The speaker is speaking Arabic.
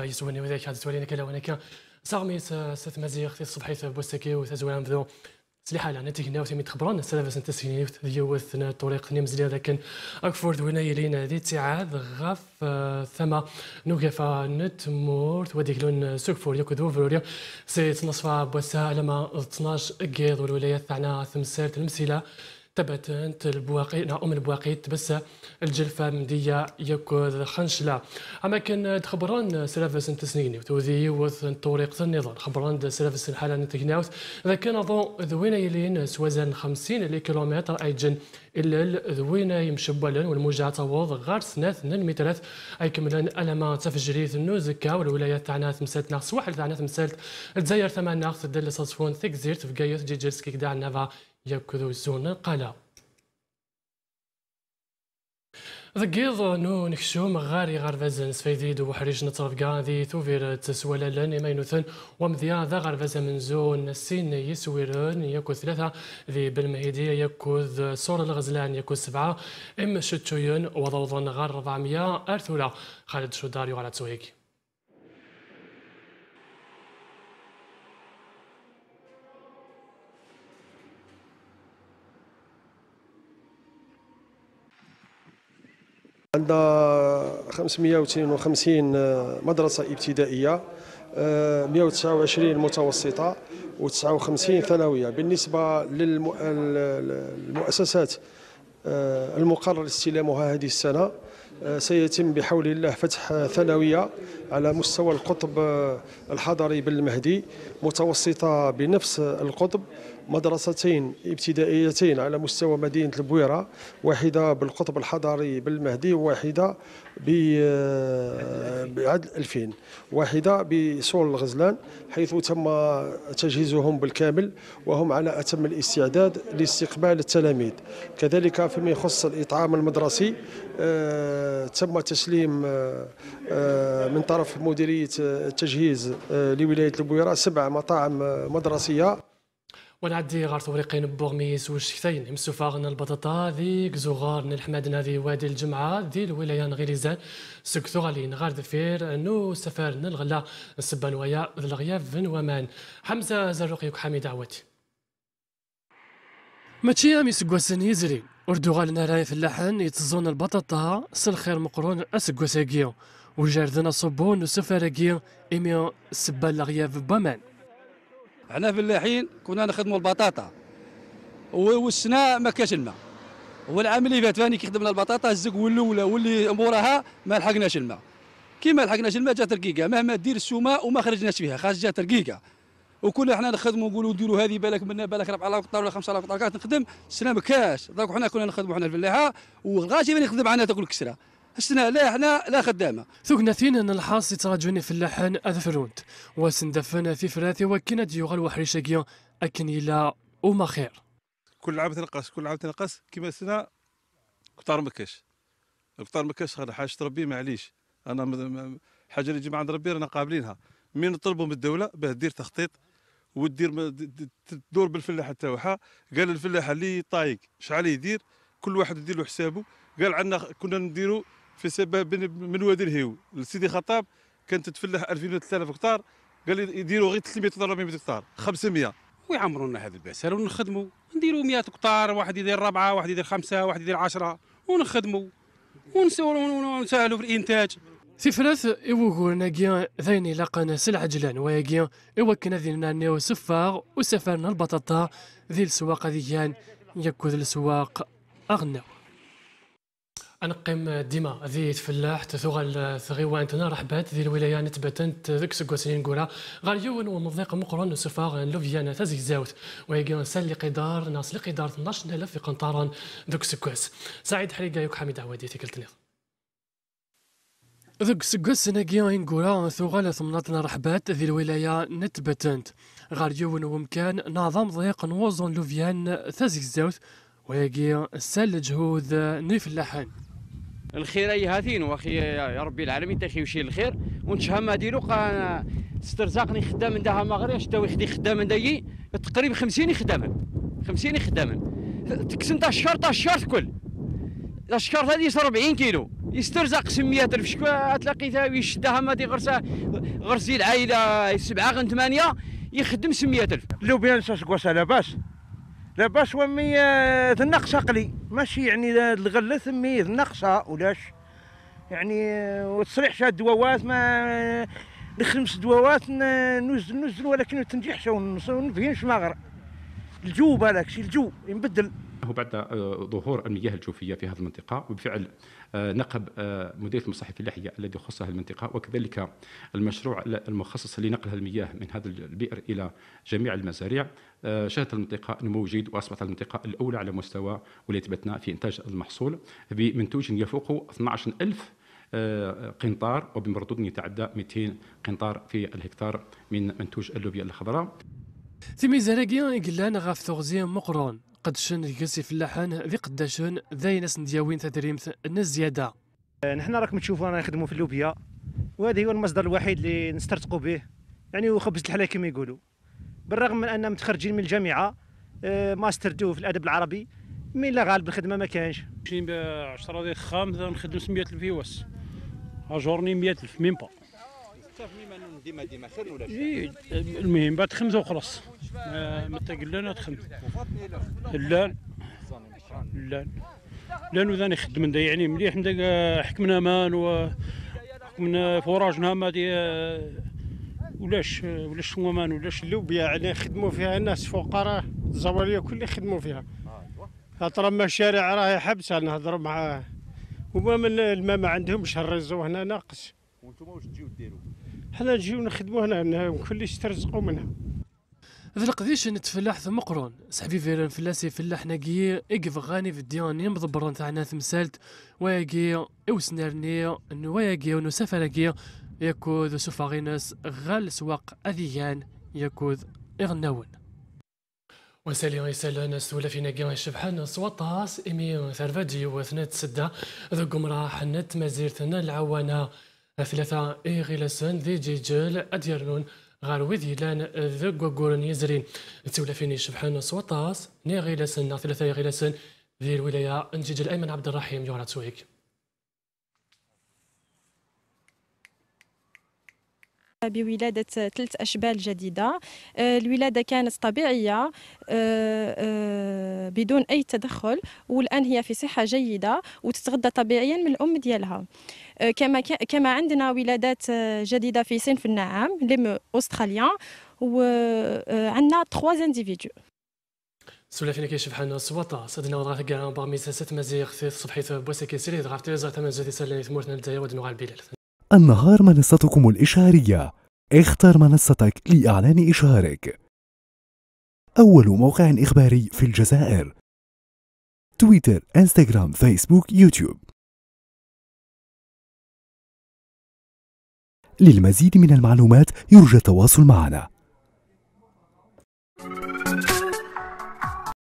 فيسوني وذاك حد سوالين كلا ونكا صامي ست مزيغ الصبح صبحي بوسكي وتزوال مذو سليحة لعنا تيهنا وتيمي تخبران السلافة انت سيني ذيوث الطريق نيمز لكن هذاك اكفورد وين يلينا دي تعاد غاف آه، ثما نوقف آه، نت مورت وديك لون آه، سوق فور يوك دو فلوريا سي تنصفا بوسا لما 12 قيض والولايات تاعنا ثمسيرت المسيله انت البواقي نعم البواقي تبس الجلفة مدية يكوذ خنشلة أما كان تخبران سلافس سنيني وتوذي وثن طريق النظام خبران سلافس الحالة نتكناوث إذا كان ضو ذوينا يلين سوازن 50 كيلومتر أي جن إلا ذوينا يمشبولا والموجة تعوض غار سنات مترات أي كملن ألما تفجري ثنو زكا والولاية تاعنا تمسات ناقص سواحل تاعنا تمسات الجزائر ثمان ناقص دل صصفون ثيك زيرت في جيت جيجيرسكي كدا عنا يكذ الزون قالا ذقيض نو نكشوم غاري غار فازن سفيديد وحريج نترفقا ذي توفير تسوالا لن ما ينوثن ومذيا ذا غار من زون سين يسويرن يكو ثلاثة ذي بالمهيدية يكو صور الغزلان يكو سبعة إما شتويون وضوضن غار 400 أرثولا خالد شوداريو على تسويكي عند 552 آه، مدرسة ابتدائية 129 آه، متوسطة و59 ثانوية بالنسبة للمؤسسات المقرر آه، استلامها هذه السنة سيتم بحول الله فتح ثانوية على مستوى القطب الحضري بالمهدي متوسطة بنفس القطب مدرستين ابتدائيتين على مستوى مدينة البويرة واحدة بالقطب الحضري بالمهدي وواحدة بعدل 2000 واحدة بسول الغزلان حيث تم تجهيزهم بالكامل وهم على أتم الاستعداد لاستقبال التلاميذ كذلك فيما يخص الإطعام المدرسي آه، تم تسليم آه، آه، من طرف مديريه التجهيز آه، لولايه البويره سبع مطاعم مدرسيه ونعدي غار توريقين بوغمي زوج شكتين يمسو فاغن البطاطا ذي كزوغار نلحمادنا ذي وادي الجمعة ذي الولاية نغيليزان سكتو غالين غار دفير نو سفر نلغلا السبان ويا الغياف ومان حمزة زروقي حميد عواتي ماشي امي سكواسن يزري أردوغالنا راي فلاحن يتزون البطاطا سلخير مقرون أسق وساقيا وجاردنا صبون وسفارقيا إمي السبال لغياف في بامان احنا فلاحين كنا نخدموا البطاطا والسنا ما كاش الماء والعام اللي فات فاني كي خدمنا البطاطا الزق والاولى واللي موراها ما لحقناش الماء كي ما لحقناش الماء جات رقيقه مهما دير السومه وما خرجناش فيها خاص جات رقيقه وكنا حنا نخدموا نقولوا ديروا هذه بالك منا بالك 4000 قطار ولا 5000 قطار نخدم السنه ما كاش دونك حنا كنا نخدموا حنا الفلاحه والغاشي اللي يخدم عندنا تاكل كسره السنة لا حنا لا خدامة ثقنا فينا أن الحاص تراجوني فلاحان أذفروند وسندفنا في فراثي وكنا ديوغال وحريشاكيا أكن إلا وما خير كل عام تنقص كل عام تنقص كيما السنة قطار ما كاش كثار ما كاش حاجة ربي معليش أنا حاجة اللي تجي عند ربي رانا قابلينها من نطلبوا من الدولة باه دير تخطيط ودير تدور بالفلاحه تاعها قال الفلاحه اللي طايق شحال يدير كل واحد يدير له حسابه قال عندنا كنا نديروا في سبب من وادي الهيو لسيدي خطاب كانت تفلح 2000 3000 هكتار قال يديروا غير 300 ولا 400 هكتار 500 ويعمروا لنا هذا البسال ونخدموا نديروا 100 هكتار واحد يدير ربعه واحد يدير خمسه واحد يدير 10 ونخدموا ونسهلوا في الانتاج سي فراس سفرات إيوغورناكيا ذيني لقنا سلعة جلان ويكيا إيوكنا ذينا نيو سفار وسفرنا البطاطا ذي السواق ذيان يكو ذي السواق أغنى أنقم ديما ذي تفلاح تثوغ الثغيوان تنا رحبات ذي الولاية نتبتنت ذيك سكو سنين قولا غال ومضيق مقرن سفاغ لوفيانا تازي زاوت ويقين سال لقدار ناس لقدار 12 نلف في قنطارا ذيك سكوس سعيد حريقة يوك حميد عوادي تكلتنيض ذوك سكوس السناكي إنكورا ثغال ثمناطنا رحبات ذي الولاية نتبتنت غار ومكان نظام ضيق نوزون لوفيان تازيزاوث ويجي سال جهود نيف اللحن الخير اي هاثين واخي يا ربي العالمين تاخي وشي الخير ما ديرو قا استرزاقني خدام عندها داها اش داوي خدي خدام عندي تقريبا 50 خدام 50 خدام تكسنت تاع الشهر تاع الشهر كل الشهر هذه 40 كيلو يسترزق سميات الفشكوى تلاقيتها يشدها ما غرسه غرسي العائله سبعه غن ثمانيه يخدم سميات الف لو بيان قوسة لاباس لاباس ومي آه، تنقص قلي ماشي يعني الغله ثمي تنقصه ولاش يعني آه، وتصريح شاد دواوات ما آه، نخدم دواوات نزل نزل ولكن تنجحش ونفهمش مغر الجو بالك شي الجو ينبدل انه بعد آه، ظهور المياه الجوفيه في هذه المنطقه وبفعل آه، نقب مديريه آه، المصحف اللحيه الذي هذه المنطقه وكذلك المشروع المخصص لنقل المياه من هذا البئر الى جميع المزاريع شهدت المنطقه نمو جيد واصبحت المنطقه الاولى على مستوى ولايه بتنا في انتاج المحصول بمنتوج يفوق 12000 قنطار وبمردود يتعدى 200 قنطار في الهكتار من منتوج اللوبيا الخضراء. في زراقيان قلنا غاف ثغزيان مقرون قدشن في فلاحان ذي قداشن ذاي ناس ندياوين تدريمت الناس زياده نحن راكم تشوفوا رانا نخدموا في اللوبيا وهذا هو المصدر الوحيد اللي نسترتقوا به يعني هو خبز الحلال كما يقولوا بالرغم من اننا متخرجين من الجامعه آه، ماستر دو في الادب العربي مي لا غالب الخدمه ما كانش ماشيين ب 10 ديال الخام نخدم 100 الف فيواس اجورني الف ميم با إيه، المهم بعد خمسة وخلاص متى قلنا اللان اللان لا لا يخدم خدم يعني مليح آه، حكمنا مان وحكمنا فوراجنا ما دي آه، ولاش آه، ولاش مان ولاش اللوبيا يعني خدموا فيها الناس فقراء الزواليه كل خدموا فيها خاطر ما الشارع راهي حبسه نهضر مع وما من الماء ما عندهمش الريزو هنا ناقص وانتم واش حنا نجيو نخدمو هنا كلش ترزقوا منها في القديش نتفلاح ثم قرون سحبي فيران فلاسي فلاح نقي اقف غاني في الديان يم ضبران تاعنا ثمسالت ويقي اوسنارنية انو وياقية انو سفرقية يكوذ سفاغينس غال سواق اذيان يكود اغناون وسالي رسالة ناس ولا فينا كي شبحان سواطاس امي ثرفاجي وثنات سدة ذو قمراح نت مازيرتنا العوانة ثلاثة إيغي إغلاسان ذي جيجال أديرنون غار وذي لان ذق وقورن يزرين فيني شبحان سوطاس نيغي لسان ثلاثة إيغي لسان ذي الولاية نجيجال أيمن عبد الرحيم يورا تسويك بولادة ثلاث أشبال جديدة الولادة كانت طبيعية آه، آه، بدون أي تدخل والآن هي في صحة جيدة وتتغذى طبيعيا من الأم ديالها آه، كما كما عندنا ولادات آه، جديده في صنف النعام لم اوستراليان وعندنا 3 انديفيدو سولا فينا كيشف حنا الصوطة صدنا وضع كاع بارمي ساسات مزيغ في صبحيت بوسكي سيري ضغط تيزا تما زادي سالي ثمورتنا لتايا على البلاد النهار منصتكم الإشهارية اختر منصتك لإعلان إشهارك أول موقع إخباري في الجزائر تويتر، انستغرام، فيسبوك، يوتيوب للمزيد من المعلومات يرجى التواصل معنا